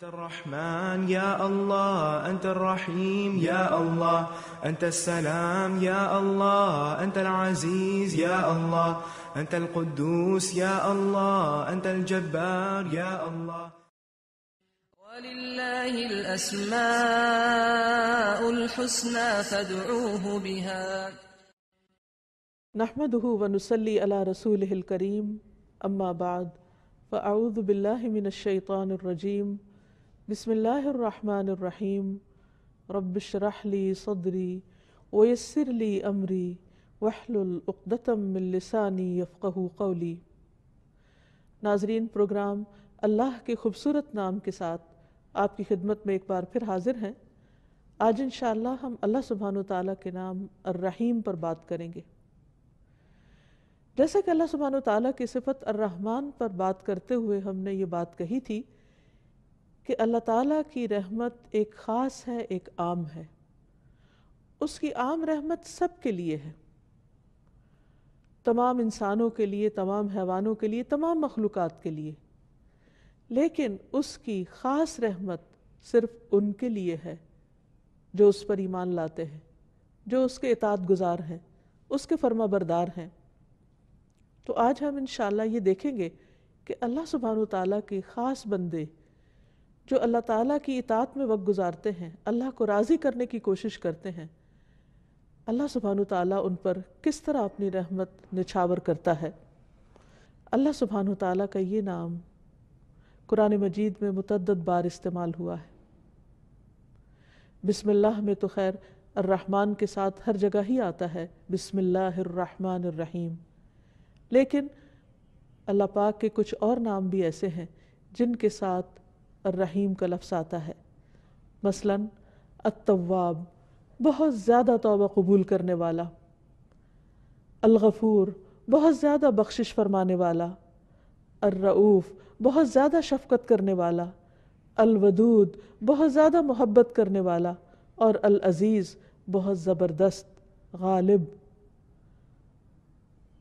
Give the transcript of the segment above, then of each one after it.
أنت الرحمن يا الله أنت الرحيم يا الله أنت السلام يا الله أنت العزيز يا الله أنت القدوس يا الله أنت الجبار يا الله ولله الأسماء الحسنى فادعوه بها نحمده ونصلي على رسوله الكريم أما بعد فأعوذ بالله من الشيطان الرجيم बिसमीम रबशरहली सदरी वयसरली अमरी वहलुलतमिलसानी यफ़ू कौली नाजरीन प्रोग्राम अल्लाह के खूबसूरत नाम के साथ आपकी खिदमत में एक बार फिर हाजिर हैं आज इन हम अल्लाह सुबहान ताली के नाम अर्रहीम पर बात करेंगे जैसा कि अल्लाह सुबहान ताली की सिफत अर्रहमान पर बात करते हुए हमने ये बात कही थी कि अल्लाह ताला की रहमत एक ख़ास है एक आम है उसकी आम रहमत सब के लिए है तमाम इंसानों के लिए तमाम हैवानों के लिए तमाम मखलूक के लिए लेकिन उसकी ख़ास रहमत सिर्फ़ उनके लिए है जो उस पर ईमान लाते हैं जो उसके इतात गुजार हैं उसके फर्मा बरदार हैं तो आज हम इन ये देखेंगे कि अल्लाह सुबहान तला के ख़ास बंदे जो अल्लाह ताला की इतात में वक्त गुजारते हैं अल्लाह को राज़ी करने की कोशिश करते हैं अल्लाह सुबहान ताली उन पर किस तरह अपनी रहमत निछावर करता है अल्लाह सुबहान ताली का ये नाम कुरान मजीद में मुतद बार इस्तेमाल हुआ है बिसमिल्लाह में तो खैर अर्रहमान के साथ हर जगह ही आता है बिसमिल्लाहमानरहीम लेकिन अल्लाह पाक के कुछ और नाम भी ऐसे हैं जिनके साथ रहीम का लफ्स आता है मसलन अतवाब बहुत ज़्यादा तोबा कबूल करने वाला अलगफूर बहुत ज़्यादा बख्शिश फरमाने वाला अर्रऊफ़ बहुत ज़्यादा शफकत करने वाला अलवदूद बहुत ज़्यादा मोहब्बत करने वाला और अल अज़ीज़ बहुत ज़बरदस्त गालिब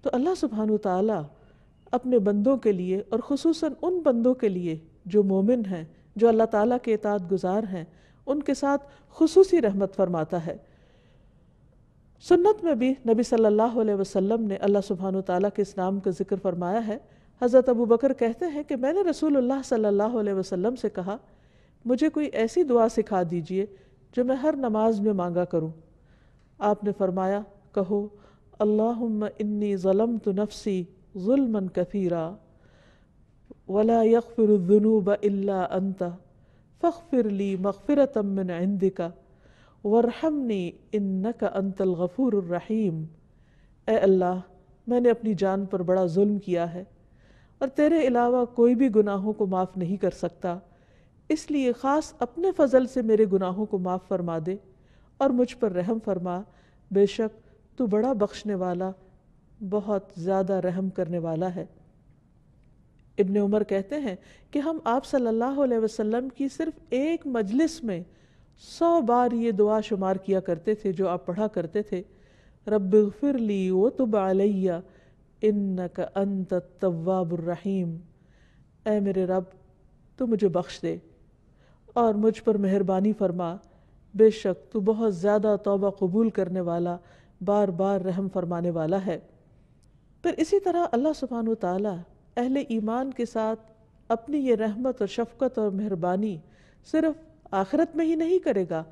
तो अल्लाह सुबहान ताला अपने बंदों के लिए और खसूस उन बंदों के लिए जो मोमिन हैं जो अल्लाह ताला के इतात गुजार हैं उनके साथ खसूस रहमत फरमाता है सुन्नत में भी नबी सल्लल्लाहु अलैहि वसल्लम ने अल्लाह सुबहान तला के इस नाम का जिक्र फरमाया है हज़रत अबू बकर कहते हैं कि मैंने रसूलुल्लाह सल्लल्लाहु अलैहि वसल्लम से कहा मुझे कोई ऐसी दुआ सिखा दीजिए जो मैं हर नमाज में मांगा करूं। आपने फरमाया कहो अल्लाह इन्नी ज़लम तो नफसी जुल्मन कफ़ीरा वला यकफ़िरजुनूब अल्ला अनता फ़िर ली मगफ़रत मिन इंदिका वरहमनी इन का अंतल गफ़ूररहीम ए अल्लाह मैंने अपनी जान पर बड़ा जुल्म किया है और तेरे अलावा कोई भी गुनाहों को माफ़ नहीं कर सकता इसलिए ख़ास अपने फजल से मेरे गुनाहों को माफ़ फरमा दे और मुझ पर रहम फरमा बेशक तू बड़ा बख्शने वाला बहुत ज़्यादा रहम करने वाला है इबन उमर कहते हैं कि हम आप सल्लल्लाहु अलैहि वसल्लम की सिर्फ़ एक मजलिस में सौ बार ये दुआ शुमार किया करते थे जो आप पढ़ा करते थे रब फिर ली व तुब अलैया इन का अंत ए मेरे रब तो मुझे बख्श दे और मुझ पर मेहरबानी फरमा बेशक तू बहुत ज़्यादा तोबा कबूल करने वाला बार बार रहम फरमाने वाला है फिर इसी तरह अल्लाह सुबहान ताली अहल ईमान के साथ अपनी ये रहमत और शफकत और मेहरबानी सिर्फ आखरत में ही नहीं करेगा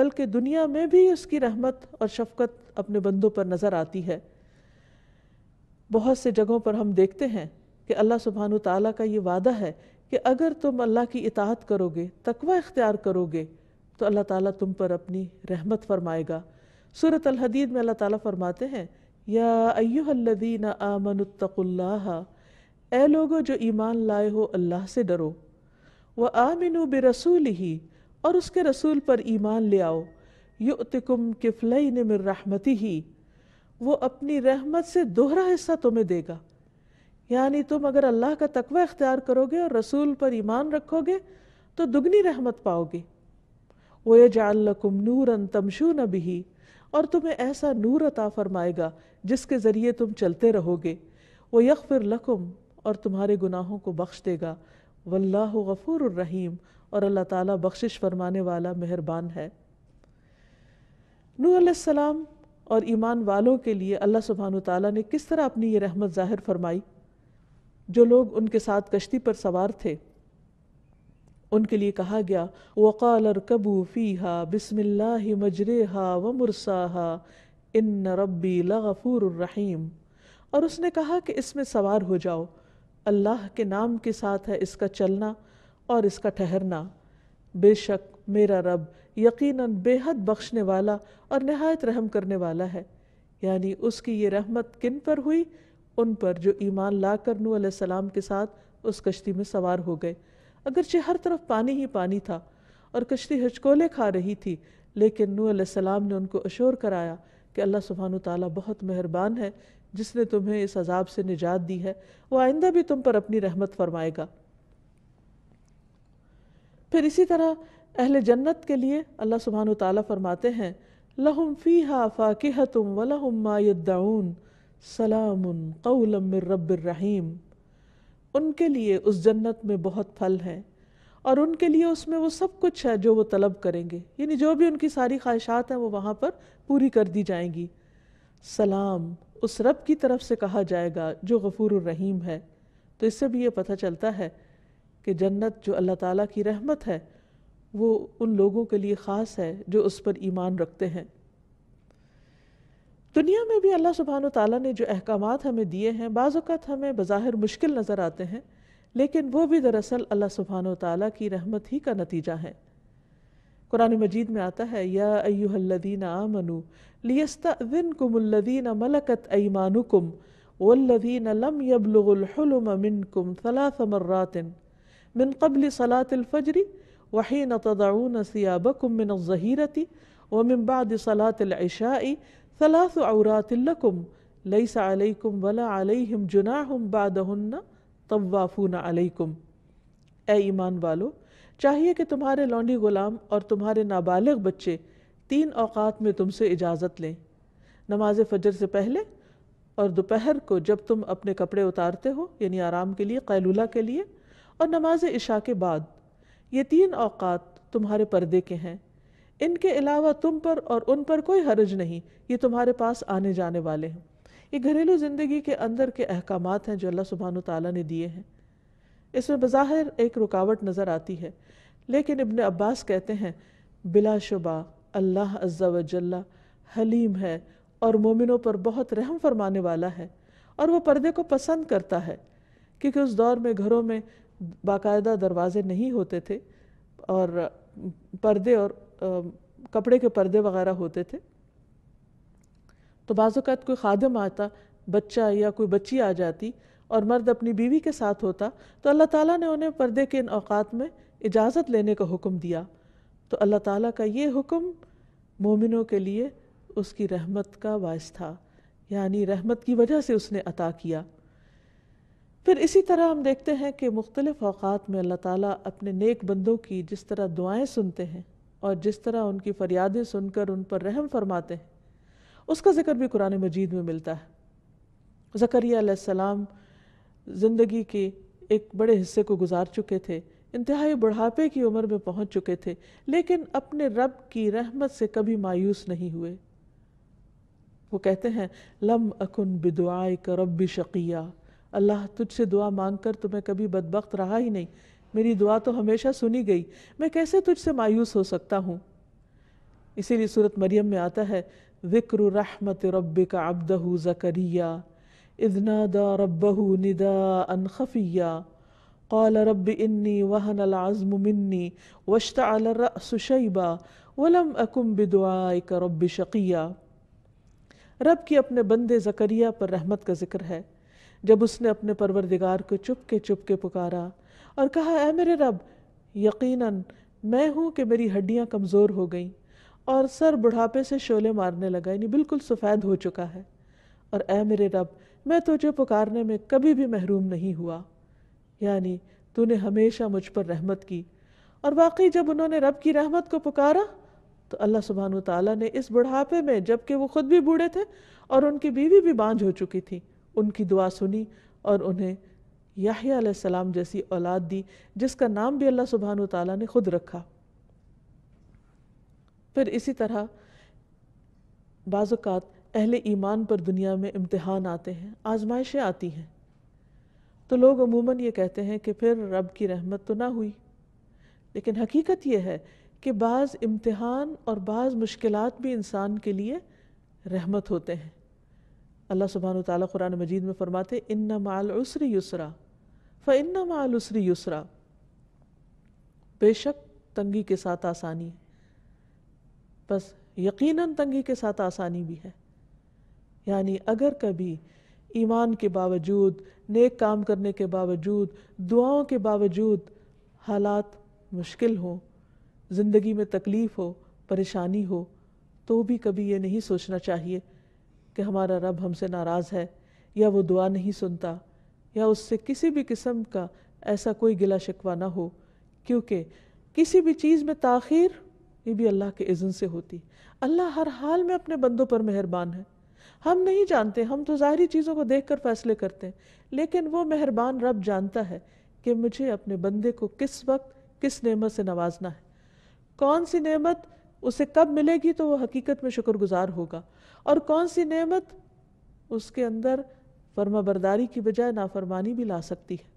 बल्कि दुनिया में भी उसकी रहमत और शफकत अपने बंदों पर नज़र आती है बहुत से जगहों पर हम देखते हैं कि अल्लाह सुबहान ताली का ये वादा है कि अगर तुम अल्लाह की इतात करोगे तकवा इख्तियार करोगे तो अल्लाह ताला तुम पर अपनी रहमत फरमाएगा सूरत हदीद में अल्लाह ताला फरमाते हैं या अयुल्लदीन आमनतकुल्ला ए लोगो जो ईमान लाए हो अल्लाह से डरो व आमिन बे रसूल ही और उसके रसूल पर ईमान ले आओ युतकुम किफ़लई मिर रहमती ही वो अपनी रहमत से दोहरा हिस्सा तुम्हें देगा यानी तुम अगर अल्लाह का तकवा इख्तियार करोगे और रसूल पर ईमान रखोगे तो दुगनी रहमत पाओगे वो ये जालकुम नूरन तमशू न भी और तुम्हें ऐसा नूर अता फरमाएगा जिसके ज़रिए तुम चलते रहोगे वो यकफिर लकुम और तुम्हारे गुनाहों को बख्श देगा वल्लाह गफ़ूर रहीम और अल्लाह ताला बख्शिश फरमाने वाला मेहरबान है नूह सलाम और ईमान वालों के लिए अल्लाह सुबहान ताली ने किस तरह अपनी ये रहमत ज़ाहिर फरमाई जो लोग उनके साथ कश्ती पर सवार थे उनके लिए कहा गया वक़ाल कबू फ़ीहा बिसमिल्ला मजरेहा व मुरसाहा इन रबी लगफूर रहीम और उसने कहा कि इसमें सवार हो जाओ अल्लाह के नाम के साथ है इसका चलना और इसका ठहरना बेशक मेरा रब यकीनन बेहद बख्शने वाला और नहायत रहम करने वाला है यानी उसकी ये रहमत किन पर हुई उन पर जो ईमान ला कर नू सलाम के साथ उस कश्ती में सवार हो गए अगरचे हर तरफ पानी ही पानी था और कश्ती हचकोले खा रही थी लेकिन नू सलाम ने उनको अशोर कराया कि अल्लाह सुबहान ताली बहुत मेहरबान है जिसने तुम्हें इस अजाब से निजात दी है वो आइंदा भी तुम पर अपनी रहमत फरमाएगा फिर इसी तरह अहल जन्नत के लिए अल्लाह सुबहान तला फरमाते हैं लहुम फ़ी हा फ़ाक़ तुम वलहम मायदाउन सलाम कौलम रबीम उनके लिए उस जन्नत में बहुत फल हैं और उनके लिए उसमें वो सब कुछ है जो वो तलब करेंगे यानी जो भी उनकी सारी ख्वाहिशात हैं वो वहाँ पर पूरी कर दी जाएंगी सलाम उस रब की तरफ से कहा जाएगा जो गफूर रहीम है तो इससे भी ये पता चलता है कि जन्नत जो अल्लाह ताला की रहमत है वो उन लोगों के लिए ख़ास है जो उस पर ईमान रखते हैं दुनिया में भी अल्लाह सुबहान तला ने जो अहकाम हमें दिए हैं बाज़त हमें बज़ाहिर मुश्किल नज़र आते हैं लेकिन वो भी दरअसल अल्लाह सुबहान तला की रहमत ही का नतीजा है مجید میں آتا ہے یا ایوہ الذین آمنوا لیستأذنکم الذین ملکت ایمانکم والذين لم يبلغوا الحلم منكم ثلاث مرات من قبل صلاة الفجر وحين تضعون ثيابكم من الظهيرة ومن بعد صلاة العشاء ثلاث عورات لكم ليس عليكم ولا عليهم جناح بعدهن طوافون عليكم اے ایمان والو चाहिए कि तुम्हारे लौंडी गुलाम और तुम्हारे नाबालिग बच्चे तीन औकात में तुमसे इजाज़त लें नमाज फजर से पहले और दोपहर को जब तुम अपने कपड़े उतारते हो यानी आराम के लिए कैलूला के लिए और नमाज इशा के बाद ये तीन औकात तुम्हारे पर्दे के हैं इनके अलावा तुम पर और उन पर कोई हर्ज नहीं ये तुम्हारे पास आने जाने वाले हैं ये घरेलू ज़िंदगी के अंदर के अहकाम हैं जो अल्लाह सुबहान ताली ने दिए हैं इसमें बज़ाहिर एक रुकावट नज़र आती है लेकिन इबन अब्बास कहते हैं बिलाशुबा अल्लाह अज्जा वजल्ला हलीम है और मोमिनों पर बहुत रहम फरमाने वाला है और वह पर्दे को पसंद करता है क्योंकि उस दौर में घरों में बाकायदा दरवाजे नहीं होते थे और पर्दे और आ, कपड़े के पर्दे वगैरह होते थे तो बाज़ात कोई खादम आता बच्चा या कोई बच्ची आ जाती और मर्द अपनी बीवी के साथ होता तो अल्लाह ताला ने उन्हें पर्दे के इन औक़ात में इजाज़त लेने का हुक्म दिया तो अल्लाह ताला का ये हुक्म मोमिनों के लिए उसकी रहमत का वायस था यानी रहमत की वजह से उसने अता किया फिर इसी तरह हम देखते हैं कि मुख्तलिफ़ अवकात में अल्लाह ताला अपने नेक बंदों की जिस तरह दुआएं सुनते हैं और जिस तरह उनकी फ़रियादें सुनकर उन पर रहम फरमाते हैं उसका ज़िक्र भी कुरान मजीद में मिलता है ज़करिया ज़िंदगी के एक बड़े हिस्से को गुजार चुके थे इंतहाई बुढ़ापे की उम्र में पहुंच चुके थे लेकिन अपने रब की रहमत से कभी मायूस नहीं हुए वो कहते हैं लम अकुन बिदुआ का रब शकिया अल्लाह तुझसे दुआ मांग कर तो मैं कभी बदबخت रहा ही नहीं मेरी दुआ तो हमेशा सुनी गई मैं कैसे तुझसे मायूस हो सकता हूँ इसीलिए सूरत मरियम में आता है विक्र रहमत रब का अब्दहू जकरिया इदनादा रबहू निदा अनखफिया قال رب إني وهن العزم مني واشتعل الرأس شيبا वलम अकुम बिदुआए का रब शकिया रब की अपने बंदे जकरिया पर रहमत का जिक्र है जब उसने अपने परवरदिगार को चुप के चुप के पुकारा और कहा ए मेरे रब यकीनन मैं हूँ कि मेरी हड्डियाँ कमज़ोर हो गईं और सर बुढ़ापे से शोले मारने लगा यानी बिल्कुल सफ़ेद हो चुका है और ए मेरे रब मैं तुझे पुकारने में कभी भी महरूम नहीं हुआ यानी तूने हमेशा मुझ पर रहमत की और वाकई जब उन्होंने रब की रहमत को पुकारा तो अल्लाह सुबहान तला ने इस बुढ़ापे में जबकि वो खुद भी बूढ़े थे और उनकी बीवी भी बांझ हो चुकी थी उनकी दुआ सुनी और उन्हें याहिया सलाम जैसी औलाद दी जिसका नाम भी अल्लाह सुबहान तला ने खुद रखा फिर इसी तरह बाज़ात अहले ईमान पर दुनिया में इम्तहान आते हैं आजमाइशें आती हैं तो लोग अमूमन ये कहते हैं कि फिर रब की रहमत तो ना हुई लेकिन हकीकत यह है कि बाज़ इम्तहान और बाज़ मुश्किल भी इंसान के लिए रहमत होते हैं अल्लाह सुबहान तला कुरान मजीद में फ़रमाते इन्ना माल उसरी युसरा फ़ इन माल उसरी युसरा बेशक तंगी के साथ आसानी बस यकीनन तंगी के साथ आसानी भी है यानी अगर कभी ईमान के बावजूद नेक काम करने के बावजूद दुआओं के बावजूद हालात मुश्किल हों ज़िंदगी में तकलीफ़ हो परेशानी हो तो भी कभी ये नहीं सोचना चाहिए कि हमारा रब हमसे नाराज़ है या वो दुआ नहीं सुनता या उससे किसी भी किस्म का ऐसा कोई गिला शिकवा ना हो क्योंकि किसी भी चीज़ में ताखीर ये भी अल्लाह के इज़न से होती अल्लाह हर हाल में अपने बंदों पर मेहरबान है हम नहीं जानते हम तो ज़ाहरी चीज़ों को देख कर फैसले करते हैं लेकिन वो मेहरबान रब जानता है कि मुझे अपने बंदे को किस वक्त किस नेमत से नवाजना है कौन सी नेमत उसे कब मिलेगी तो वो हकीकत में शुक्रगुजार होगा और कौन सी नेमत उसके अंदर फर्माबरदारी की बजाय नाफरमानी भी ला सकती है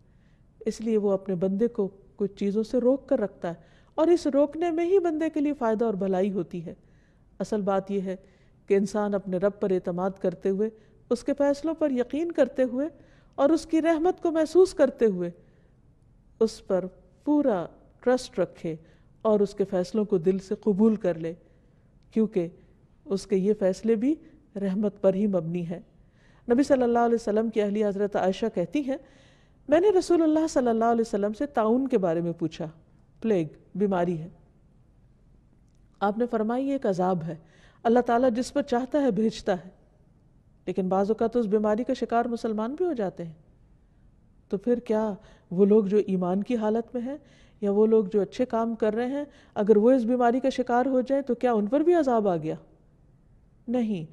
इसलिए वो अपने बंदे को कुछ चीज़ों से रोक कर रखता है और इस रोकने में ही बंदे के लिए फ़ायदा और भलाई होती है असल बात यह है कि इंसान अपने रब पर अतमाद करते हुए उसके फैसलों पर यकीन करते हुए और उसकी रहमत को महसूस करते हुए उस पर पूरा ट्रस्ट रखे और उसके फैसलों को दिल से कबूल कर ले क्योंकि उसके ये फैसले भी रहमत पर ही मबनी है नबी सल्लल्लाहु अलैहि वसल्लम की अहली हज़रत आयशा कहती हैं मैंने रसूलुल्लाह सल्लल्लाहु अलैहि वसल्लम से ताउन के बारे में पूछा प्लेग बीमारी है आपने फरमाई एक अजाब है अल्लाह ताला जिस पर चाहता है भेजता है लेकिन बाज़ तो उस बीमारी का शिकार मुसलमान भी हो जाते हैं तो फिर क्या वो लोग जो ईमान की हालत में हैं या वो लोग जो अच्छे काम कर रहे हैं अगर वो इस बीमारी का शिकार हो जाए तो क्या उन पर भी अजाब आ गया नहीं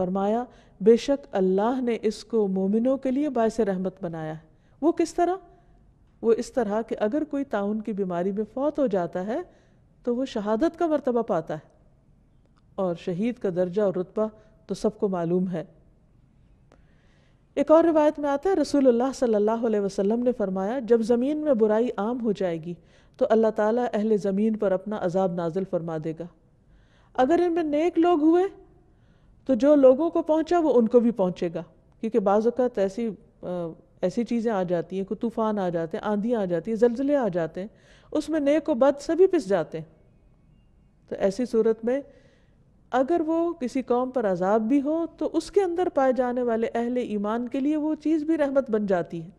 फरमाया बेशक अल्लाह ने इसको मोमिनों के लिए बायस रहमत बनाया है वो किस तरह वो इस तरह कि अगर कोई ताउन की बीमारी में फौत हो जाता है तो वो शहादत का मरतबा पाता है और शहीद का दर्जा और रुतबा तो सबको मालूम है एक और रिवायत में आता है रसूलुल्लाह सल्लल्लाहु अलैहि वसल्लम ने फरमाया जब ज़मीन में बुराई आम हो जाएगी तो अल्लाह ताला अहले ज़मीन पर अपना अजाब नाजिल फरमा देगा अगर इनमें नेक लोग हुए तो जो लोगों को पहुंचा वो उनको भी पहुंचेगा क्योंकि बाज़त ऐसी ऐसी चीज़ें आ जाती हैं कोई तूफ़ान आ जाते हैं आंधियाँ आ जाती हैं जलजिले आ जाते हैं उसमें नेक व बद सभी पिस जाते हैं तो ऐसी सूरत में अगर वो किसी कौम पर अजाब भी हो तो उसके अंदर पाए जाने वाले अहल ईमान के लिए वो चीज़ भी रहमत बन जाती है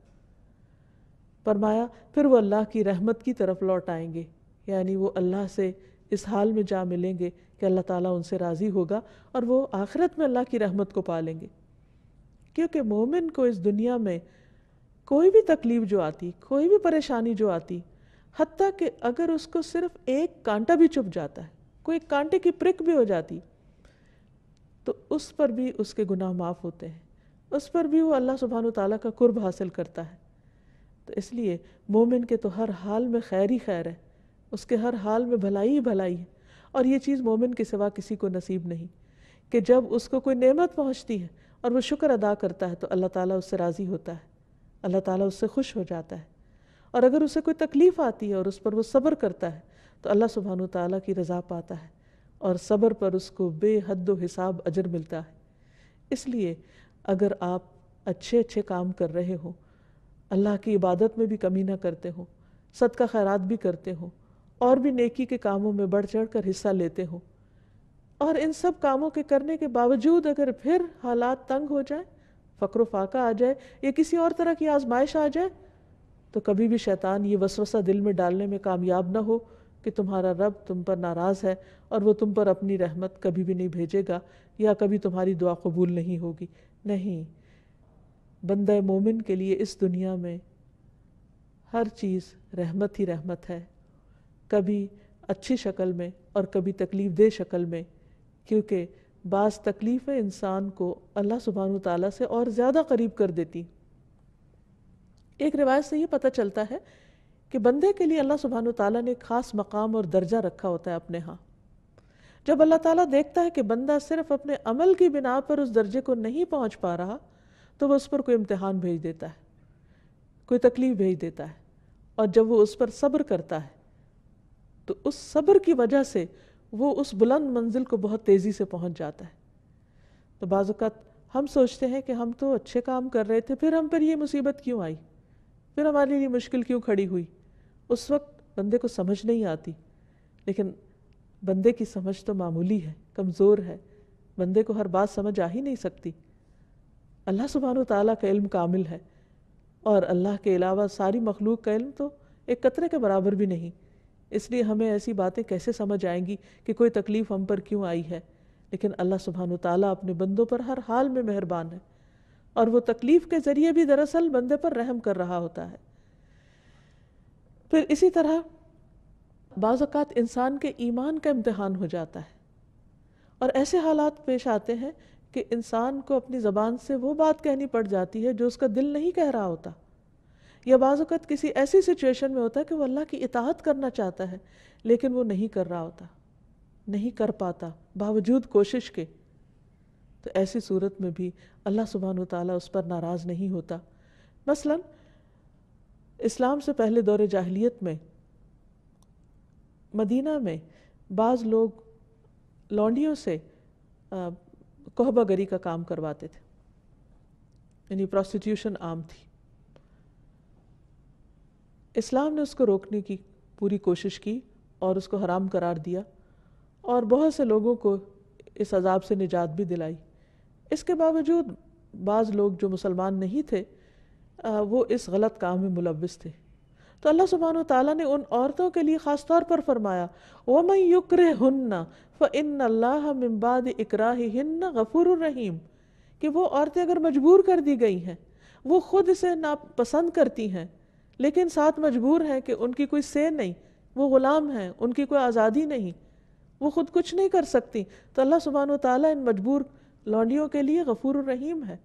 फरमाया फिर वो अल्लाह की रहमत की तरफ लौट आएंगे यानी वो अल्लाह से इस हाल में जा मिलेंगे कि अल्लाह ताला उनसे राज़ी होगा और वो आखिरत में अल्लाह की रहमत को पालेंगे क्योंकि मोमिन को इस दुनिया में कोई भी तकलीफ़ जो आती कोई भी परेशानी जो आती हती कि अगर उसको सिर्फ एक कांटा भी चुप जाता है कोई कांटे की प्रिक भी हो जाती तो उस पर भी उसके गुनाह माफ़ होते हैं उस पर भी वो अल्लाह सुबहान तला का कुर्ब हासिल करता है तो इसलिए मोमिन के तो हर हाल में खैर ही खैर है उसके हर हाल में भलाई ही भलाई है और ये चीज़ मोमिन के सिवा किसी को नसीब नहीं कि जब उसको कोई नेमत पहुँचती है और वो शुक्र अदा करता है तो अल्लाह ताला उससे राज़ी होता है अल्लाह ताला उससे खुश हो जाता है और अगर उसे कोई तकलीफ़ आती है और उस पर वो सब्र करता है तो अल्लाह सुबहान ताली की रज़ा पाता है और सब्र पर उसको बेहद हिसाब अजर मिलता है इसलिए अगर आप अच्छे अच्छे काम कर रहे हो अल्लाह की इबादत में भी कमी ना करते हो सदका खैरात भी करते हो और भी नेकी के कामों में बढ़ चढ़ कर हिस्सा लेते हो और इन सब कामों के करने के बावजूद अगर फिर हालात तंग हो जाए फ़क्र फाका आ जाए या किसी और तरह की आजमाइश आ जाए तो कभी भी शैतान ये वसवसा दिल में डालने में कामयाब ना हो कि तुम्हारा रब तुम पर नाराज़ है और वो तुम पर अपनी रहमत कभी भी नहीं भेजेगा या कभी तुम्हारी दुआ कबूल नहीं होगी नहीं बंद मोमिन के लिए इस दुनिया में हर चीज़ रहमत ही रहमत है कभी अच्छी शक्ल में और कभी तकलीफ दे शक्ल में क्योंकि बास तकलीफ़ें इंसान को अल्लाह सुबहान ताली से और ज़्यादा करीब कर देती एक रिवायत से ये पता चलता है कि बंदे के लिए अल्लाह सुबहान ताली ने ख़ास मकाम और दर्जा रखा होता है अपने यहाँ जब अल्लाह ताला देखता है कि बंदा सिर्फ अपने अमल की बिना पर उस दर्जे को नहीं पहुँच पा रहा तो वह उस पर कोई इम्तहान भेज देता है कोई तकलीफ़ भेज देता है और जब वो उस पर सब्र करता है तो उस सब्र की वजह से वो उस बुलंद मंजिल को बहुत तेज़ी से पहुंच जाता है तो बाज़ात हम सोचते हैं कि हम तो अच्छे काम कर रहे थे फिर हम पर ये मुसीबत क्यों आई फिर हमारे लिए मुश्किल क्यों खड़ी हुई उस वक्त बंदे को समझ नहीं आती लेकिन बंदे की समझ तो मामूली है कमज़ोर है बंदे को हर बात समझ आ ही नहीं सकती अल्लाह सुबहान तला का इल्म कामिल है और अल्लाह के अलावा सारी मखलूक का इल्म तो एक कतरे के बराबर भी नहीं इसलिए हमें ऐसी बातें कैसे समझ आएंगी कि कोई तकलीफ़ हम पर क्यों आई है लेकिन अल्लाह सुबहान तला अपने बंदों पर हर हाल में मेहरबान है और वो तकलीफ़ के ज़रिए भी दरअसल बंदे पर रहम कर रहा होता है फिर इसी तरह बाज़ात इंसान के ईमान का इम्तहान हो जाता है और ऐसे हालात पेश आते हैं कि इंसान को अपनी ज़बान से वो बात कहनी पड़ जाती है जो उसका दिल नहीं कह रहा होता या बाज़त किसी ऐसी सिचुएशन में होता है कि वो अल्लाह की इतात करना चाहता है लेकिन वो नहीं कर रहा होता नहीं कर पाता बावजूद कोशिश के तो ऐसी सूरत में भी अल्लाह सुबहान तला उस पर नाराज़ नहीं होता मसलन इस्लाम से पहले दौर जाहलीत में मदीना में बाज़ लोग लौंडियों से कोहबागरी का काम करवाते थे यानी प्रोस्टिट्यूशन आम थी इस्लाम ने उसको रोकने की पूरी कोशिश की और उसको हराम करार दिया और बहुत से लोगों को इस अजाब से निजात भी दिलाई इसके बावजूद बाज़ लोग जो मुसलमान नहीं थे वो इस गलत काम में मुलविस थे तो अल्लाह सुबहान ताली ने उन औरतों के लिए ख़ास तौर पर फरमाया वमन युक्र हन्ना इन अल्लाह इकराह इकरा हन्ना रहीम कि वो औरतें अगर मजबूर कर दी गई हैं वो ख़ुद इसे नापसंद करती हैं लेकिन साथ मजबूर हैं कि उनकी कोई से नहीं वो ग़ुलाम हैं उनकी कोई आज़ादी नहीं वो ख़ुद कुछ नहीं कर सकती तो अल्लाह सुबहान तला इन मजबूर लौंडियों के लिए गफूर रहीम है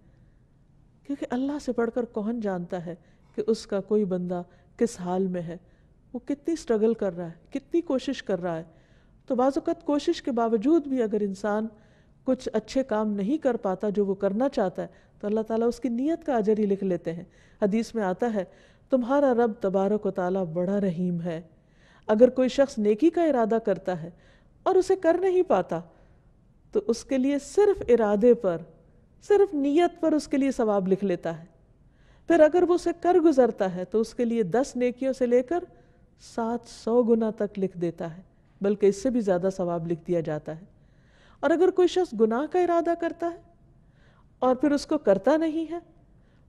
क्योंकि अल्लाह से पढ़कर कौन जानता है कि उसका कोई बंदा किस हाल में है वो कितनी स्ट्रगल कर रहा है कितनी कोशिश कर रहा है तो बाज़त कोशिश के बावजूद भी अगर इंसान कुछ अच्छे काम नहीं कर पाता जो वो करना चाहता है तो अल्लाह ताला उसकी नीयत का अजर ही लिख लेते हैं हदीस में आता है तुम्हारा रब तबारक ताला बड़ा रहीम है अगर कोई शख्स नेकी का इरादा करता है और उसे कर नहीं पाता तो उसके लिए सिर्फ इरादे पर सिर्फ नीयत पर उसके लिए सवाब लिख लेता है फिर अगर वो उसे कर गुजरता है तो उसके लिए दस नेकियों से लेकर सात सौ गुना तक लिख देता है बल्कि इससे भी ज़्यादा सवाब लिख दिया जाता है और अगर कोई शख्स गुनाह का इरादा करता है और फिर उसको करता नहीं है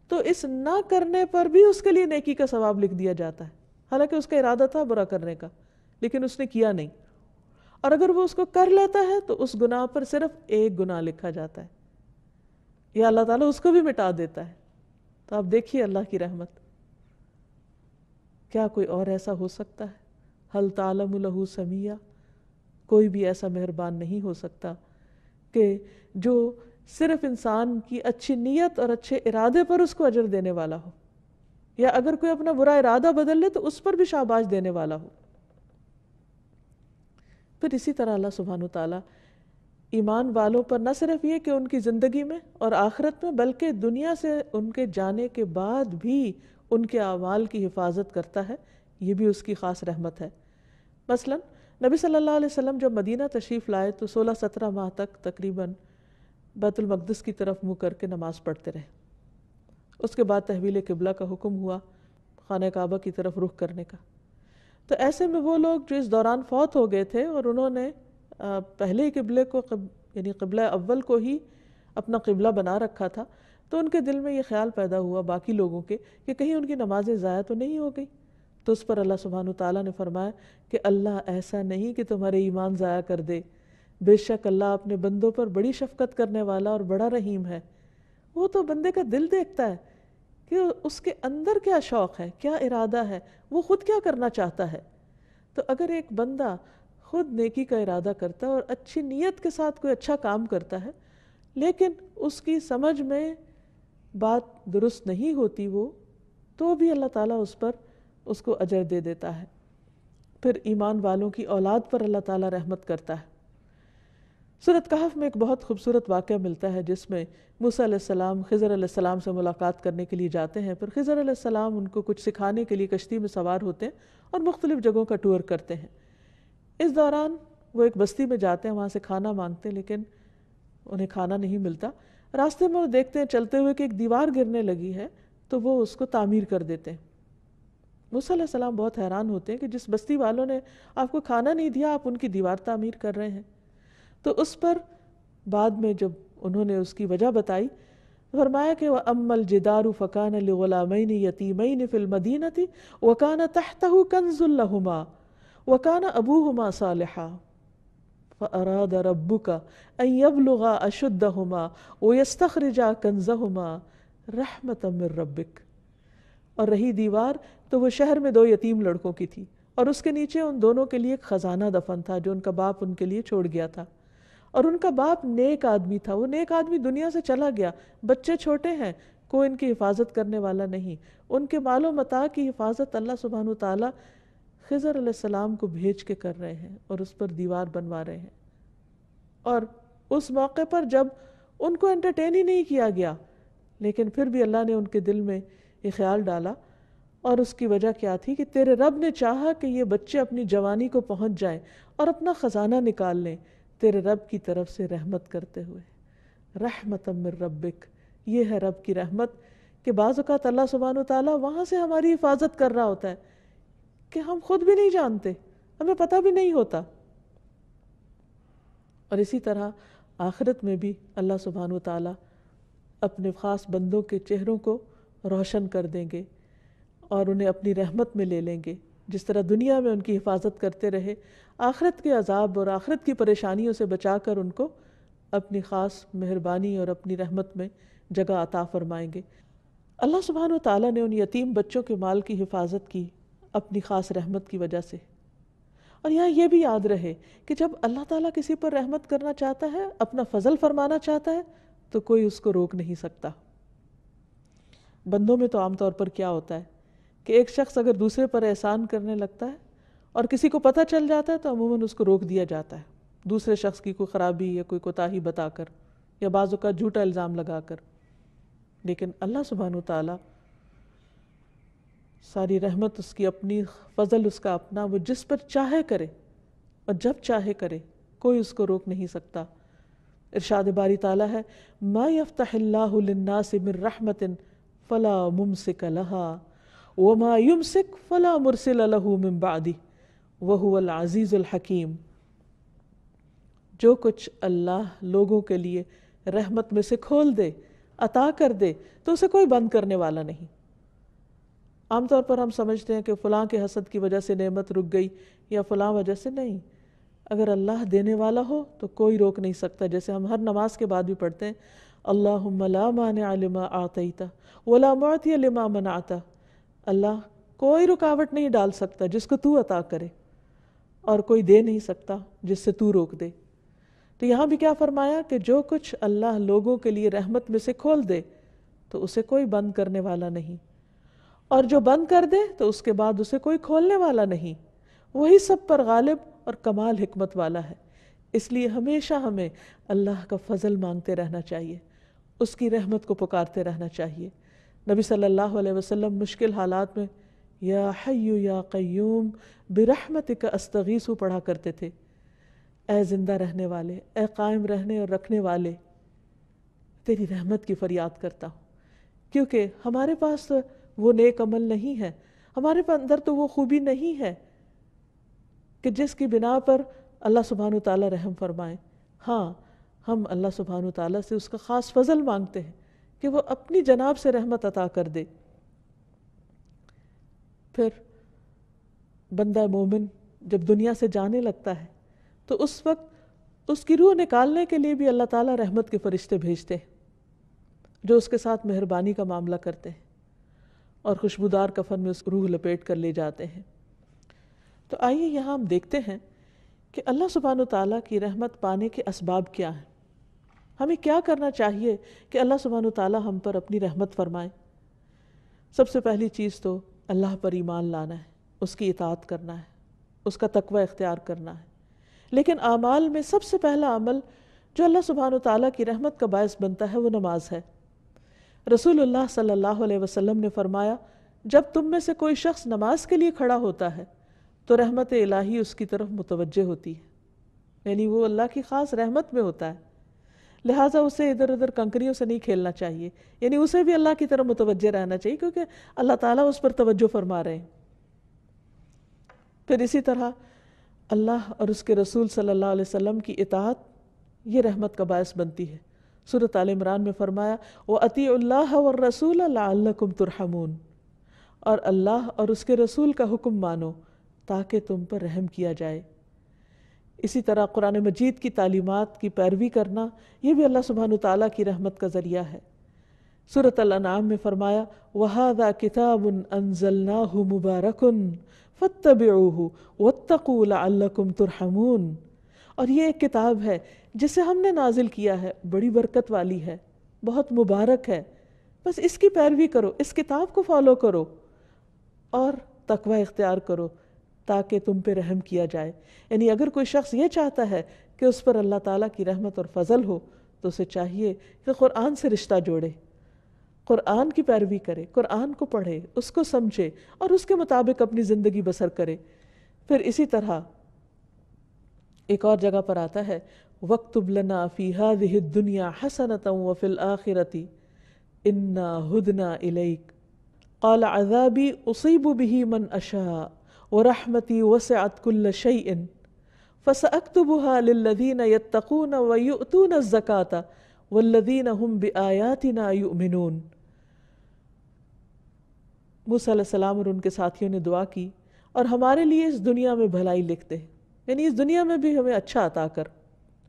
तो इस ना करने पर भी उसके लिए नेकी का सवाब लिख दिया जाता है हालांकि उसका इरादा था बुरा करने का लेकिन उसने किया नहीं और अगर वो उसको कर लेता है तो उस गुनाह पर सिर्फ एक गुनाह लिखा जाता है या अल्लाह ताला उसको भी मिटा देता है तो आप देखिए अल्लाह की रहमत क्या कोई और ऐसा हो सकता है हल तालम लहू समिया कोई भी ऐसा मेहरबान नहीं हो सकता कि जो सिर्फ इंसान की अच्छी नीयत और अच्छे इरादे पर उसको अजर देने वाला हो या अगर कोई अपना बुरा इरादा बदल ले तो उस पर भी शाबाश देने वाला हो फिर इसी तरह अल्लाह सुबहान तला ईमान वालों पर न सिर्फ ये कि उनकी ज़िंदगी में और आखिरत में बल्कि दुनिया से उनके जाने के बाद भी उनके आवाल की हिफाजत करता है ये भी उसकी ख़ास रहमत है मसलन नबी सल्लल्लाहु अलैहि वसल्लम जब मदीना तशरीफ़ लाए तो 16-17 माह तक तकरीबन बैतुलमक़दस की तरफ मुँह करके नमाज़ पढ़ते रहे उसके बाद तहवील किबला का हुक्म हुआ खाना काबा की तरफ रुख करने का तो ऐसे में वो लोग जो इस दौरान फौत हो गए थे और उन्होंने पहले कबले किबले को यानी कबला अव्वल को ही अपना किबला बना रखा था तो उनके दिल में ये ख्याल पैदा हुआ बाकी लोगों के कि कहीं उनकी नमाज़ें ज़ाया तो नहीं हो गई तो उस पर अल्लाह सुबहान तला ने फरमाया कि अल्लाह ऐसा नहीं कि तुम्हारे ईमान ज़ाया कर दे बेशक अल्लाह अपने बंदों पर बड़ी शफकत करने वाला और बड़ा रहीम है वो तो बंदे का दिल देखता है कि उसके अंदर क्या शौक़ है क्या इरादा है वो ख़ुद क्या करना चाहता है तो अगर एक बंदा ख़ुद नेकी का इरादा करता है और अच्छी नीयत के साथ कोई अच्छा काम करता है लेकिन उसकी समझ में बात दुरुस्त नहीं होती वो तो भी अल्लाह ताला उस पर उसको अजर दे देता है फिर ईमान वालों की औलाद पर अल्लाह ताला रहमत करता है सूरत कहफ में एक बहुत खूबसूरत वाक़ मिलता है जिसमें मूसा सलाम खज़र सलाम से मुलाकात करने के लिए जाते हैं पर खज़र सलाम उनको कुछ सिखाने के लिए कश्ती में सवार होते हैं और मुख्तलिफ़ जगहों का टूर करते हैं इस दौरान वो एक बस्ती में जाते हैं वहाँ से खाना मांगते हैं लेकिन उन्हें खाना नहीं मिलता रास्ते में वो देखते हैं चलते हुए कि एक दीवार गिरने लगी है तो वो उसको तामीर कर देते हैं मूसा सलाम बहुत हैरान होते हैं कि जिस बस्ती वालों ने आपको खाना नहीं दिया आप उनकी दीवार तामीर कर रहे हैं तो उस पर बाद में जब उन्होंने उसकी वजह बताई फरमाया कि वह अम्मल जिदारु फ़कान लग़लामैन यतीमैन फ़िलमदीन थी वकान तहतहु कंजुल्लहुमा वकान अबूहुमा فأراد ربك أن يبلغ أشدهما ويستخرج كنزهما رحمة रहमत ربك और रही दीवार तो वो शहर में दो यतीम लड़कों की थी और उसके नीचे उन दोनों के लिए एक ख़ज़ाना दफन था जो उनका बाप उनके लिए छोड़ गया था और उनका बाप नेक आदमी था वो नेक आदमी दुनिया से चला गया बच्चे छोटे हैं कोई इनकी हिफाजत करने वाला नहीं उनके मालो मता की हिफाजत अल्लाह सुबहान तला खज़र सलाम को भेज के कर रहे हैं और उस पर दीवार बनवा रहे हैं और उस मौके पर जब उनको एंटरटेन ही नहीं किया गया लेकिन फिर भी अल्लाह ने उनके दिल में ये ख्याल डाला और उसकी वजह क्या थी कि तेरे रब ने चाहा कि ये बच्चे अपनी जवानी को पहुंच जाएं और अपना ख़जाना निकाल लें तेरे रब की तरफ से रहमत करते हुए रहमत अमर रबिक ये है रब की रहमत कि बाज़त अल्लाह सुबहान ताली वहाँ से हमारी हिफाजत कर रहा होता है कि हम खुद भी नहीं जानते हमें पता भी नहीं होता और इसी तरह आखिरत में भी अल्लाह सुबहान ताली अपने ख़ास बंदों के चेहरों को रोशन कर देंगे और उन्हें अपनी रहमत में ले लेंगे जिस तरह दुनिया में उनकी हिफाजत करते रहे आखरत के अजाब और आखरत की परेशानियों से बचा कर उनको अपनी ख़ास मेहरबानी और अपनी रहमत में जगह अता फरमाएंगे अल्लाह सुबहान ताली ने उन यतीम बच्चों के माल की हिफाजत की अपनी ख़ास रहमत की वजह से और यहाँ यह भी याद रहे कि जब अल्लाह ताला किसी पर रहमत करना चाहता है अपना फजल फरमाना चाहता है तो कोई उसको रोक नहीं सकता बंदों में तो आमतौर पर क्या होता है कि एक शख्स अगर दूसरे पर एहसान करने लगता है और किसी को पता चल जाता है तो अमूमन उसको रोक दिया जाता है दूसरे शख्स की कोई ख़राबी या कोई कोताही बताकर या बाजू का झूठा इल्ज़ाम लगाकर लेकिन अल्लाह सुबहान ताली सारी रहमत उसकी अपनी फजल उसका अपना वो जिस पर चाहे करे और जब चाहे करे कोई उसको रोक नहीं सकता इरशाद बारी ताला है मा यफ्तल्लान्नासिमिर रहमतिन फ़ला मुमसिक लहा वमा युमसिक फ़ला मुरसिल बादी वहुअल हकीम जो कुछ अल्लाह लोगों के लिए रहमत में से खोल दे अता कर दे तो उसे कोई बंद करने वाला नहीं आमतौर पर हम समझते हैं कि फ़लाँ के हसद की वजह से नेमत रुक गई या फ़लाँ वजह से नहीं अगर अल्लाह देने वाला हो तो कोई रोक नहीं सकता जैसे हम हर नमाज के बाद भी पढ़ते हैं अल्लाह ला मान आलिमा आतईता वला मातिया लिमा आता अल्लाह कोई रुकावट नहीं डाल सकता जिसको तू अता करे और कोई दे नहीं सकता जिससे तू रोक दे तो यहाँ भी क्या फरमाया कि जो कुछ अल्लाह लोगों के लिए रहमत में से खोल दे तो उसे कोई बंद करने वाला नहीं और जो बंद कर दे तो उसके बाद उसे कोई खोलने वाला नहीं वही सब पर गालिब और कमाल हमत वाला है इसलिए हमेशा हमें अल्लाह का फजल मांगते रहना चाहिए उसकी रहमत को पुकारते रहना चाहिए नबी सल्लल्लाहु अलैहि वसल्लम मुश्किल हालात में या हय्यू या क्यूम बिरहमत का अस्तगीसु पढ़ा करते थे ए ज़िंदा रहने वाले ए कायम रहने और रखने वाले तेरी रहमत की फ़रियाद करता हूँ क्योंकि हमारे पास वो नेक अमल नहीं है हमारे पास अंदर तो वो खूबी नहीं है कि जिसकी बिना पर अल्लाह सुबहान तहम रहम फरमाए हाँ हम अल्लाह सुबहान ताली से उसका ख़ास फजल मांगते हैं कि वो अपनी जनाब से रहमत अता कर दे फिर बंदा मोमिन जब दुनिया से जाने लगता है तो उस वक्त उसकी रूह निकालने के लिए भी अल्लाह ताला रहमत के फरिश्ते भेजते हैं जो उसके साथ मेहरबानी का मामला करते हैं और खुशबूदार कफन में उस रूह लपेट कर ले जाते हैं तो आइए यहाँ हम देखते हैं कि अल्लाह सुबहान ताली की रहमत पाने के इसबाब क्या हैं हमें क्या करना चाहिए कि अल्लाह सुबहान तला हम पर अपनी रहमत फरमाए सबसे पहली चीज़ तो अल्लाह पर ईमान लाना है उसकी इतात करना है उसका तकवा इख्तियार करना है लेकिन आमाल में सबसे पहला अमल जो अल्लाह सुबहान तला की रहमत का बायस बनता है वो नमाज है रसूल सल्लल्लाहु वसम ने फरमाया जब तुम में से कोई शख्स नमाज के लिए खड़ा होता है तो रहमत इलाही उसकी तरफ मुतवजह होती है यानी वो अल्लाह की ख़ास रहमत में होता है लिहाजा उसे इधर उधर कंकरियों से नहीं खेलना चाहिए यानी उसे भी अल्लाह की तरफ मुतवजह रहना चाहिए क्योंकि अल्लाह ताला उस पर तवज्जो फरमा रहे हैं फिर इसी तरह अल्लाह और उसके रसूल सल्लल्लाहु अलैहि वसल्लम की इतात ये रहमत का बायस बनती है सूरत आल इमरान में फरमाया व अती व रसूल लाकुम तुरहमून और अल्लाह और उसके रसूल का हुक्म मानो ताकि तुम पर रहम किया जाए इसी तरह कुरान मजीद की तालीमत की पैरवी करना यह भी अल्लाह सुबहान तला की रहमत का ज़रिया है सूरत नाम में फ़रमाया वहादा किताबन मुबारक फ़त फ़तबू वतकूलकुम तुरहमून और ये एक किताब है जिसे हमने नाजिल किया है बड़ी बरकत वाली है बहुत मुबारक है बस इसकी पैरवी करो इस किताब को फॉलो करो और तकवा इख्तियार करो ताकि तुम पे रहम किया जाए यानी अगर कोई शख्स ये चाहता है कि उस पर अल्लाह ताला की रहमत और फजल हो तो उसे चाहिए कि क़ुरान से रिश्ता जोड़े क़ुरान की पैरवी करे क़ुरान को पढ़े उसको समझे और उसके मुताबिक अपनी ज़िंदगी बसर करे फिर इसी तरह एक और जगह पर आता है वक्त वक्तुबलना फ़ीहा दुनिया हसनत व आखिरती इन्ना हदना इलैक कल अजाबी उसीबू बिही मन अशा वरहमती वसअत कुल्ल शयन फ़सअक्तबुहा लल्लदीन यत्तकून वयुतून ज़काता वल्लदीन हम बआयातिना युमिनून मूसा सलाम और उनके साथियों ने दुआ की और हमारे लिए इस दुनिया में भलाई लिखते हैं यानी इस दुनिया में भी हमें अच्छा अता कर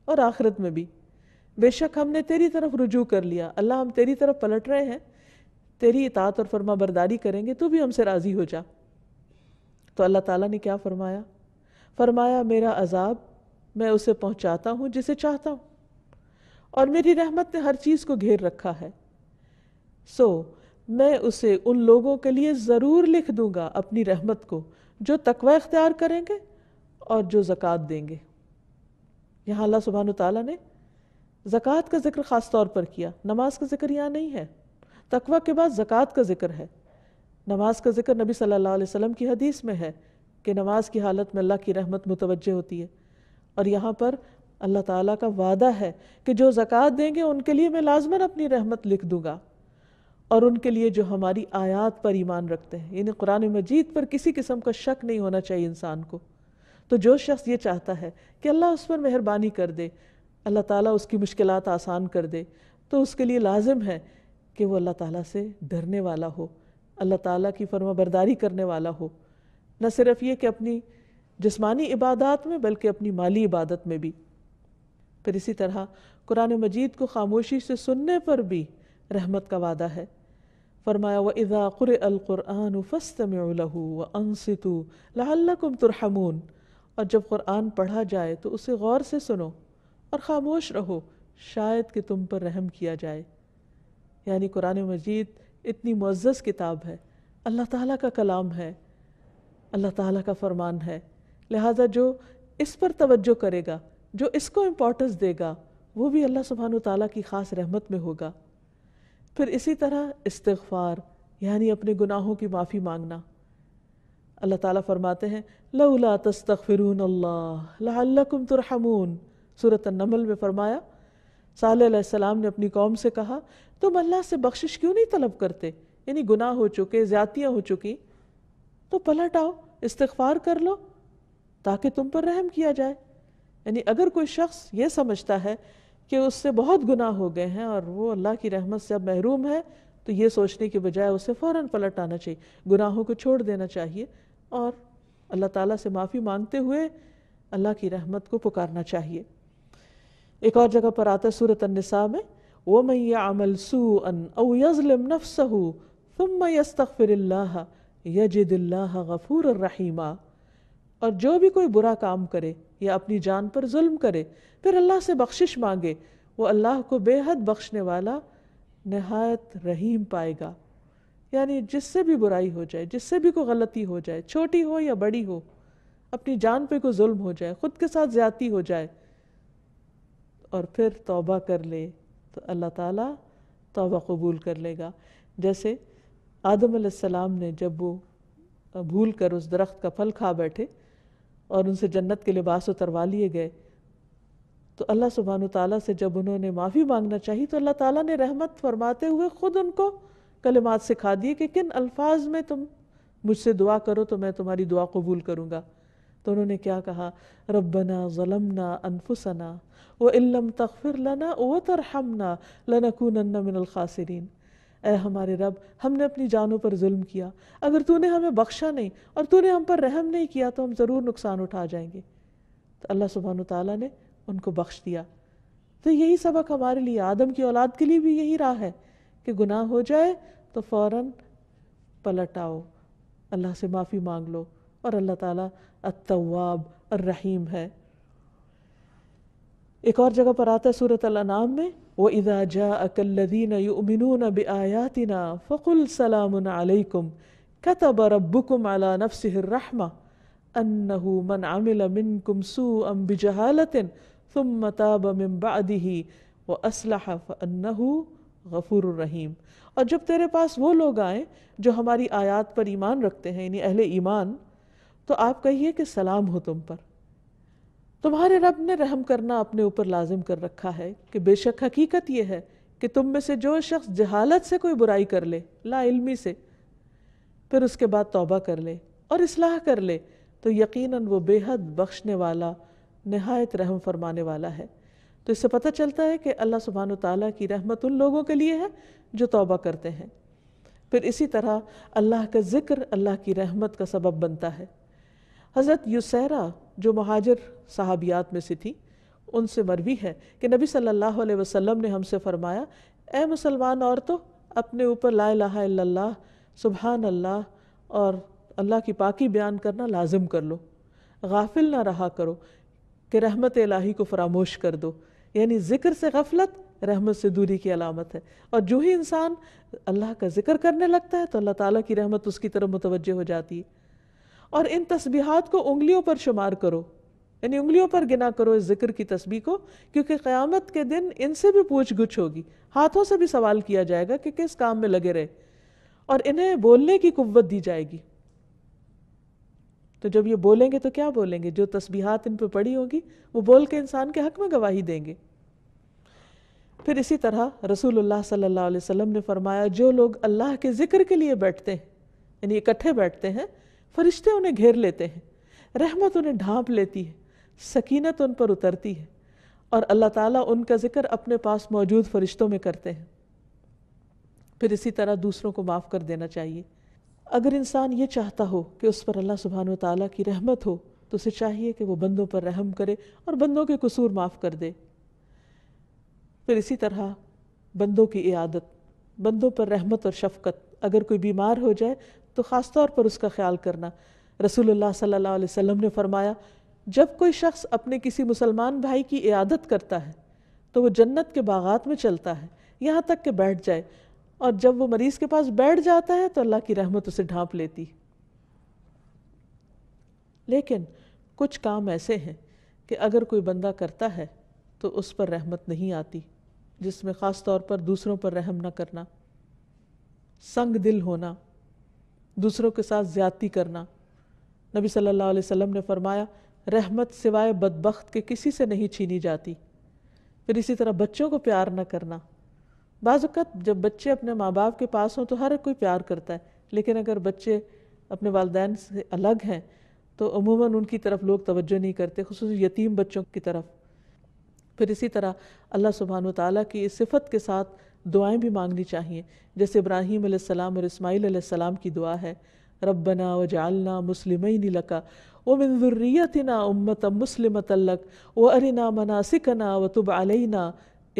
और आखिरत में भी बेशक हमने तेरी तरफ रुजू कर लिया अल्लाह हम तेरी तरफ पलट रहे हैं तेरी इतात और फर्मा बरदारी करेंगे तू भी हमसे राज़ी हो जा तो अल्लाह ताला ने क्या फरमाया फरमाया मेरा अजाब मैं उसे पहुंचाता हूं जिसे चाहता हूं और मेरी रहमत ने हर चीज़ को घेर रखा है सो मैं उसे उन लोगों के लिए ज़रूर लिख दूंगा अपनी रहमत को जो तकवा इख्तियार करेंगे और जो ज़क़़त देंगे यहाँ अल्लाह सुबहान ताली ने ज़क़़त का जिक्र ख़ास तौर पर किया नमाज का जिक्र यहाँ नहीं है तकवा के बाद ज़क़़त का जिक्र है नमाज का जिक्र नबी सल्लल्लाहु अलैहि वसल्लम की हदीस में है कि नमाज की हालत में अल्लाह की रहमत मुतवजह होती है और यहाँ पर अल्लाह ताला का वादा है कि जो ज़क़़त देंगे उनके लिए मैं लाजमन अपनी रहमत लिख दूँगा और उनके लिए जो हमारी आयात पर ईमान रखते हैं यानी कुरान मजीद पर किसी किस्म का शक नहीं होना चाहिए इंसान को तो जो शख्स ये चाहता है कि अल्लाह उस पर मेहरबानी कर दे अल्लाह ताला उसकी मुश्किल आसान कर दे तो उसके लिए लाजिम है कि वो अल्लाह ताला से डरने वाला हो अल्लाह ताला की फर्मा बरदारी करने वाला हो न सिर्फ ये कि अपनी जिस्मानी इबादत में बल्कि अपनी माली इबादत में भी फिर इसी तरह कुरान मजीद को खामोशी से सुनने पर भी रहमत का वादा है फरमाया व इज़ा क़ुरआन फ़स्तमहू व अनसतु लहल्लकुम तुरहमून और जब कुरान पढ़ा जाए तो उसे गौर से सुनो और ख़ामोश रहो शायद कि तुम पर रहम किया जाए यानी कुरान मजीद इतनी मज़्ज़ किताब है अल्लाह ताला का कलाम है अल्लाह ताला का फरमान है लिहाजा जो इस पर तवज्जो करेगा जो इसको इम्पोर्टेंस देगा वो भी अल्लाह सुबहान ताली की ख़ास रहमत में होगा फिर इसी तरह इस्तफ़ार यानी अपने गुनाहों की माफ़ी मांगना अल्लाह ताला फरमाते हैं लउला तस्तफ़िर लाकुम तुरहमून सूरत नमल में फरमाया सल्लाम ने अपनी कौम से कहा तुम अल्लाह से बख्शिश क्यों नहीं तलब करते यानी गुनाह हो चुके ज़्यादतियाँ हो चुकी तो पलट आओ इस्तफार कर लो ताकि तुम पर रहम किया जाए यानी अगर कोई शख्स ये समझता है कि उससे बहुत गुनाह हो गए हैं और वो अल्लाह की रहमत से अब महरूम है तो ये सोचने के बजाय उसे फ़ौर पलट आना चाहिए गुनाहों को छोड़ देना चाहिए और अल्लाह ताला से माफ़ी मांगते हुए अल्लाह की रहमत को पुकारना चाहिए एक और जगह पर आता है सूरत नसा में वो मैया अमल सूअन अव तुम यस्तफ़िर यजिदिल्लाह गफ़ूर रहीमा और जो भी कोई बुरा काम करे या अपनी जान पर जुल्म करे फिर अल्लाह से बख्शिश मांगे वो अल्लाह को बेहद बख्शने वाला नहायत रहीम पाएगा यानी जिससे भी बुराई हो जाए जिससे भी कोई गलती हो जाए छोटी हो या बड़ी हो अपनी जान पे कोई जुल्म हो जाए ख़ुद के साथ ज़्यादती हो जाए और फिर तौबा कर ले तो अल्लाह ताला तौबा कबूल कर लेगा जैसे आदम सलाम ने जब वो भूल कर उस दरख्त का फल खा बैठे और उनसे जन्नत के लिबास उतरवा लिए गए तो अल्लाह सुबहान ताली से जब उन्होंने माफ़ी मांगना चाहिए तो अल्लाह ताला ने रहमत फरमाते हुए ख़ुद उनको कलिमात सिखा दिए कि किन अल्फाज में तुम मुझसे दुआ करो तो मैं तुम्हारी दुआ कबूल करूँगा तो उन्होंने क्या कहा रबना ज़लमना अनफुसना व इल्लम तगफिर लना व तरहमना लनकूनन्ना मिनल मिनलखासरीन ए हमारे रब हमने अपनी जानों पर जुल्म किया अगर तूने हमें बख्शा नहीं और तूने हम पर रहम नहीं किया तो हम ज़रूर नुकसान उठा जाएंगे तो अल्लाह सुबहान ताली ने उनको बख्श दिया तो यही सबक हमारे लिए आदम की औलाद के लिए भी यही राह है कि गुनाह हो जाए तो फ़ौर पलट आओ अल्लाह से माफ़ी मांग लो और अल्लाह ताला और रहीम है एक और जगह पर आता है सूरत नाम में व इदा जा अकल्लदीन युमिन ब आयातना फ़कुल सलामकुम कतब रबुकुम अला नफ़सरमा अन्नहू मन आमिल मिनकुम सू अम बिजहालतिन तुम मताब मिम बादही व असलह फ़न्नहू गफ़ूर रहीम और जब तेरे पास वो लोग आए जो हमारी आयात पर ईमान रखते हैं यानी अहले ईमान तो आप कहिए कि सलाम हो तुम पर तुम्हारे रब ने रहम करना अपने ऊपर लाजिम कर रखा है कि बेशक हकीकत यह है कि तुम में से जो शख्स जहालत से कोई बुराई कर ले ला इल्मी से फिर उसके बाद तौबा कर ले और इसलाह कर ले तो यकीनन वो बेहद बख्शने वाला नहायत रहम फरमाने वाला है तो इससे पता चलता है कि अल्लाह सुबहान ताली की रहमत उन लोगों के लिए है जो तौबा करते हैं फिर इसी तरह अल्लाह का ज़िक्र अल्लाह की रहमत का सबब बनता है हज़रत युसैरा जो महाजर साहबियात में से थी उनसे मरवी है कि नबी सल्लल्लाहु अलैहि वसल्लम ने हमसे फरमाया ए मुसलमान औरतों अपने ऊपर ला इलाहा सुबहान अल्लाह और अल्लाह की पाकी बयान करना लाजिम कर लो गाफिल ना रहा करो कि रहमत इलाही को फरामोश कर दो यानी ज़िक्र से गफलत रहमत से दूरी की अलामत है और जो ही इंसान अल्लाह का ज़िक्र करने लगता है तो अल्लाह ताला की रहमत उसकी तरफ मुतवजह हो जाती है और इन तस्बीहात को उंगलियों पर शुमार करो यानी उंगलियों पर गिना करो इस जिक्र की तस्बी को क्योंकि क़्यामत के दिन इनसे भी पूछ गुछ होगी हाथों से भी सवाल किया जाएगा कि किस काम में लगे रहे और इन्हें बोलने की कुत दी जाएगी तो जब ये बोलेंगे तो क्या बोलेंगे जो तस्बीहात इन पर पड़ी होगी वो बोल के इंसान के हक में गवाही देंगे फिर इसी तरह रसूलुल्लाह सल्लल्लाहु अलैहि वसल्लम ने फरमाया जो लोग अल्लाह के ज़िक्र के लिए बैठते हैं यानी इकट्ठे बैठते हैं फरिश्ते उन्हें घेर लेते हैं रहमत उन्हें ढांप लेती है सकीनत उन पर उतरती है और अल्लाह ताला उनका ज़िक्र अपने पास मौजूद फरिश्तों में करते हैं फिर इसी तरह दूसरों को माफ़ कर देना चाहिए अगर इंसान ये चाहता हो कि उस पर अल्लाह सुबहान तला की रहमत हो तो उसे चाहिए कि वह बंदों पर रहम करे और बंदों के कसूर माफ़ कर दे फिर इसी तरह बंदों की इयादत बंदों पर रहमत और शफकत अगर कोई बीमार हो जाए तो ख़ास तौर पर उसका ख्याल करना रसूलुल्लाह सल्लल्लाहु अलैहि वसल्लम ने फरमाया जब कोई शख्स अपने किसी मुसलमान भाई की इयादत करता है तो वो जन्नत के बागात में चलता है यहाँ तक कि बैठ जाए और जब वो मरीज़ के पास बैठ जाता है तो अल्लाह की रहमत उसे ढांप लेती है लेकिन कुछ काम ऐसे हैं कि अगर कोई बंदा करता है तो उस पर रहमत नहीं आती जिसमें ख़ास तौर पर दूसरों पर रहम न करना संग दिल होना दूसरों के साथ ज़्यादती करना नबी सल्लल्लाहु अलैहि वसल्लम ने फरमाया रहमत सिवाय बदबख्त के किसी से नहीं छीनी जाती फिर इसी तरह बच्चों को प्यार न करना बाज़त जब बच्चे अपने माँ बाप के पास हों तो हर कोई प्यार करता है लेकिन अगर बच्चे अपने वालदेन से अलग हैं तो अमूमन उनकी तरफ लोग तवज्जो नहीं करते खसूस यतीम बच्चों की तरफ फिर इसी तरह अल्लाह सुबहान ताली की इस सिफत के साथ दुआएं भी मांगनी चाहिए जैसे इब्राहीम सलाम और इस्माईल सलाम की दुआ है रबना व जालना मुस्लिम लका व मिनजुर्रियतना उम्मत मुस्लिम तल्लक व अरिना मनासिकना व तुब अलना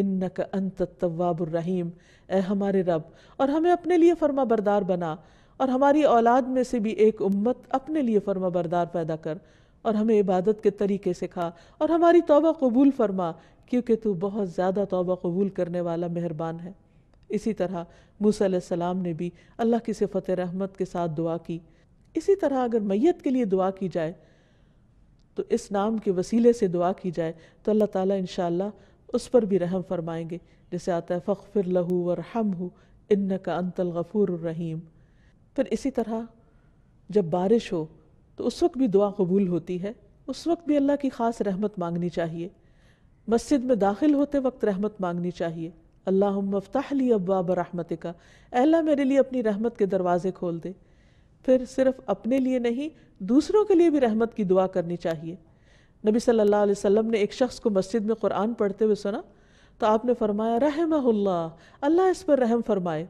इन का अंत तवाबुररहीम ए हमारे रब और हमें अपने लिए फर्मा बरदार बना और हमारी औलाद में से भी एक उम्मत अपने लिए फर्मा बरदार पैदा कर और हमें इबादत के तरीके सिखा और हमारी तोबा कबूल फरमा क्योंकि तू बहुत ज़्यादा तोबा कबूल करने वाला मेहरबान है इसी तरह मूसम ने भी अल्लाह की सिफत रहमत के साथ दुआ की इसी तरह अगर मैत के लिए दुआ की जाए तो इस नाम के वसीले से दुआ की जाए तो अल्लाह ताला इन उस पर भी रहम फरमाएंगे जैसे आता है फ़खफिर लहू और हम हो इन का अंतल गफ़ूर रहीम फिर इसी तरह जब बारिश हो तो उस वक्त भी दुआ कबूल होती है उस वक्त भी अल्लाह की ख़ास रहमत मांगनी चाहिए मस्जिद में दाखिल होते वक्त रहमत मांगनी चाहिए अल्लाह मफ्ताहली अब्बाब रहमत का अल्लाह मेरे लिए अपनी रहमत के दरवाजे खोल दे फिर सिर्फ अपने लिए नहीं दूसरों के लिए भी रहमत की दुआ करनी चाहिए नबी सल्लल्लाहु अलैहि वसल्लम ने एक शख्स को मस्जिद में कुरान पढ़ते हुए सुना तो आपने फरमाया रहमहुल्ला अल्लाह इस पर रहम फरमाए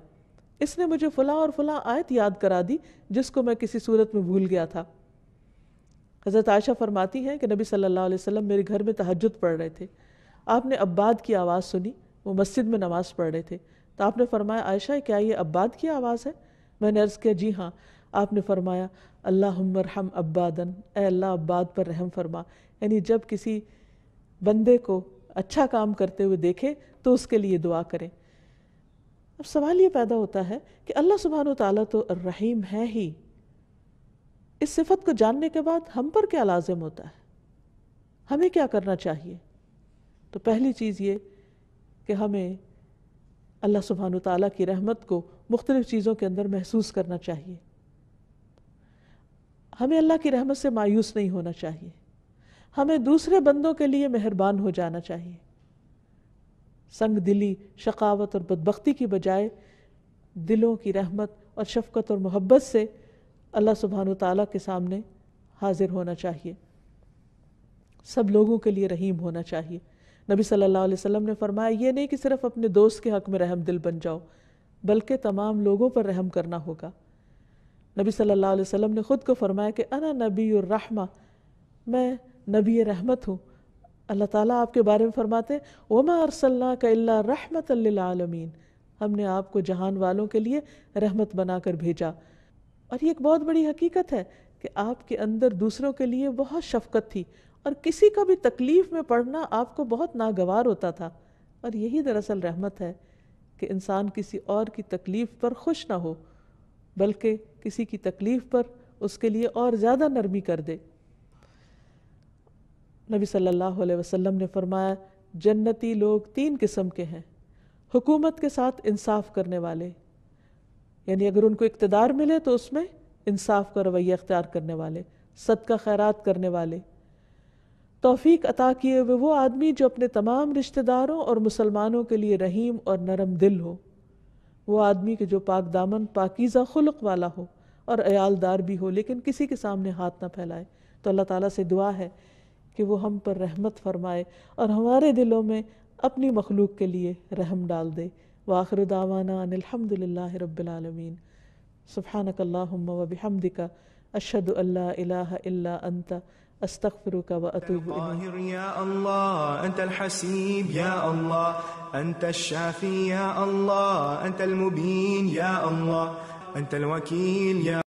इसने मुझे फ़लाँ और फ़लाँ आयत याद करा दी जिसको मैं किसी सूरत में भूल गया था हज़रत आयशा फरमाती हैं कि नबी सल्लल्लाहु अलैहि वसल्लम मेरे घर में तहजद पढ़ रहे थे आपने अब्बाद की आवाज़ सुनी वो मस्जिद में नमाज़ पढ़ रहे थे तो आपने फरमाया आयशा क्या ये अब्बाद की आवाज़ है मैंने अर्ज़ किया जी हाँ आपने फरमाया अल्लाह हम अब्बादन ए अल्लाह अब्बाद पर रहम फरमा यानी जब किसी बंदे को अच्छा काम करते हुए देखें तो उसके लिए दुआ करें अब सवाल ये पैदा होता है कि अल्लाह सुबहान ताली तो रहीम है ही इस सिफत को जानने के बाद हम पर क्या लाजिम होता है हमें क्या करना चाहिए तो पहली चीज़ ये कि हमें अल्लाह सुबहान तला की रहमत को मुख्तलिफ़ चीज़ों के अंदर महसूस करना चाहिए हमें अल्लाह की रहमत से मायूस नहीं होना चाहिए हमें दूसरे बंदों के लिए मेहरबान हो जाना चाहिए संग दिली शकावत और बदबख्ती की बजाय दिलों की रहमत और शफकत और मोहब्बत से अल्लाह सुबहान ताली के सामने हाजिर होना चाहिए सब लोगों के लिए रहीम होना चाहिए नबी सल्लल्लाहु अलैहि वसल्लम ने फरमाया ये नहीं कि सिर्फ अपने दोस्त के हक में रहम दिल बन जाओ बल्कि तमाम लोगों पर रहम करना होगा नबी सल्लल्लाहु अलैहि वसल्लम ने ख़ुद को फरमाया कि अना नबी रहमा मैं नबी रहमत हूँ अल्लाह ताला आपके बारे में फरमाते हैं वमा अरसल्ला का रहमत आलमीन हमने आपको जहान वालों के लिए रहमत कर भेजा और ये एक बहुत बड़ी हकीकत है कि आपके अंदर दूसरों के लिए बहुत शफकत थी और किसी का भी तकलीफ़ में पढ़ना आपको बहुत नागवार होता था और यही दरअसल रहमत है कि इंसान किसी और की तकलीफ़ पर खुश ना हो बल्कि किसी की तकलीफ़ पर उसके लिए और ज़्यादा नरमी कर दे नबी सल्लल्लाहु अलैहि वसल्लम ने फरमाया जन्नती लोग तीन किस्म के हैं हुकूमत के साथ इंसाफ करने वाले यानी अगर उनको इकतदार मिले तो उसमें इंसाफ का रवैया अख्तियार करने वाले सद का खैरात करने वाले तोफ़ी अता किए हुए वो आदमी जो अपने तमाम रिश्तेदारों और मुसलमानों के लिए रहीम और नरम दिल हो वो आदमी के जो पाक दामन पाकिज़ा खुलक वाला हो और अयालदार भी हो लेकिन किसी के सामने हाथ ना फैलाए तो अल्लाह ताला से दुआ है कि वो हम पर रहमत फरमाए और हमारे दिलों में अपनी मखलूक के लिए रहम डाल दे आखिर दावाना अनिलहमदिल्ला रबालमीन सुबहानकल्ला वबहमदिका अशद अल्ला अंता أستغفرك وأتوب إليك يا الله أنت الحسيب يا الله أنت الشافي يا الله أنت المبين يا الله أنت الوكيل يا